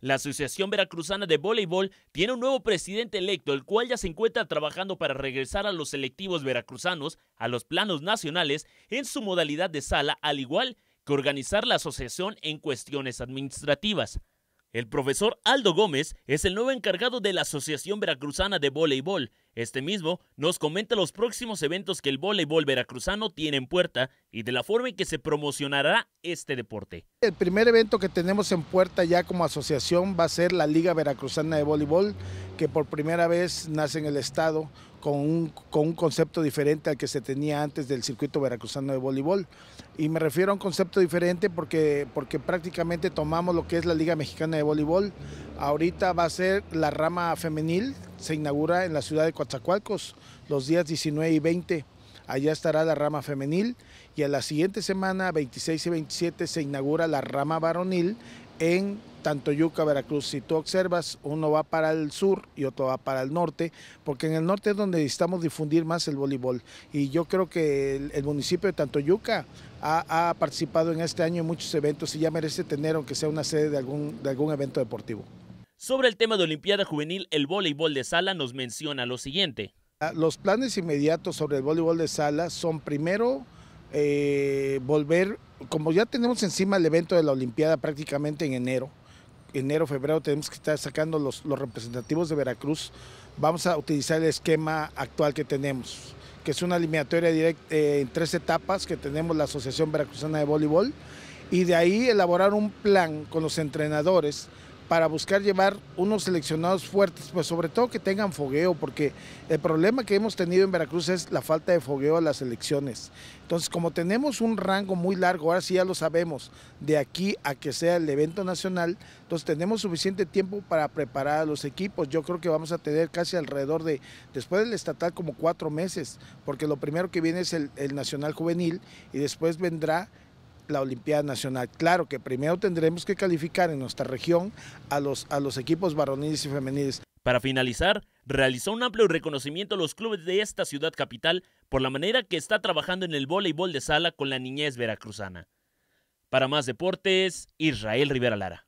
La Asociación Veracruzana de Voleibol tiene un nuevo presidente electo, el cual ya se encuentra trabajando para regresar a los selectivos veracruzanos a los planos nacionales en su modalidad de sala, al igual que organizar la asociación en cuestiones administrativas. El profesor Aldo Gómez es el nuevo encargado de la Asociación Veracruzana de Voleibol, este mismo nos comenta los próximos eventos que el voleibol veracruzano tiene en puerta y de la forma en que se promocionará este deporte. El primer evento que tenemos en puerta ya como asociación va a ser la Liga Veracruzana de Voleibol, que por primera vez nace en el estado con un, concepto diferente al que se tenía antes del circuito veracruzano de voleibol. Y me refiero a un concepto diferente porque, porque prácticamente tomamos lo que es la Liga Mexicana de Voleibol. Ahorita va a ser la rama femenil, se inaugura en la ciudad de Coatzacoalcos los días 19 y 20. Allá estará la rama femenil y a la siguiente semana, 26 y 27, se inaugura la rama varonil en Tantoyuca, Veracruz. Si tú observas, uno va para el sur y otro va para el norte, porque en el norte es donde necesitamos difundir más el voleibol. Y yo creo que el, municipio de Tantoyuca ha, ha, participado en este año en muchos eventos y ya merece tener, aunque sea una sede de algún, de algún evento deportivo. Sobre el tema de Olimpiada Juvenil, el voleibol de sala nos menciona lo siguiente. Ah, los planes inmediatos sobre el voleibol de sala son primero eh, volver, como ya tenemos encima el evento de la Olimpiada prácticamente en enero, enero, febrero tenemos que estar sacando los, representativos de Veracruz, vamos a utilizar el esquema actual que tenemos, que es una eliminatoria directa eh, en tres etapas que tenemos la Asociación Veracruzana de Voleibol, y de ahí elaborar un plan con los entrenadores para buscar llevar unos seleccionados fuertes, pues sobre todo que tengan fogueo, porque el problema que hemos tenido en Veracruz es la falta de fogueo a las elecciones. Entonces, como tenemos un rango muy largo, ahora sí ya lo sabemos, de aquí a que sea el evento nacional, entonces tenemos suficiente tiempo para preparar a los equipos. Yo creo que vamos a tener casi alrededor de, después del estatal, como cuatro meses, porque lo primero que viene es el, el nacional juvenil y después vendrá la Olimpiada Nacional. Claro que primero tendremos que calificar en nuestra región a los, a los equipos varoniles y femeniles. Para finalizar, realizó un amplio reconocimiento a los clubes de esta ciudad capital por la manera que está trabajando en el voleibol de sala con la niñez veracruzana. Para más deportes, Israel Rivera Lara.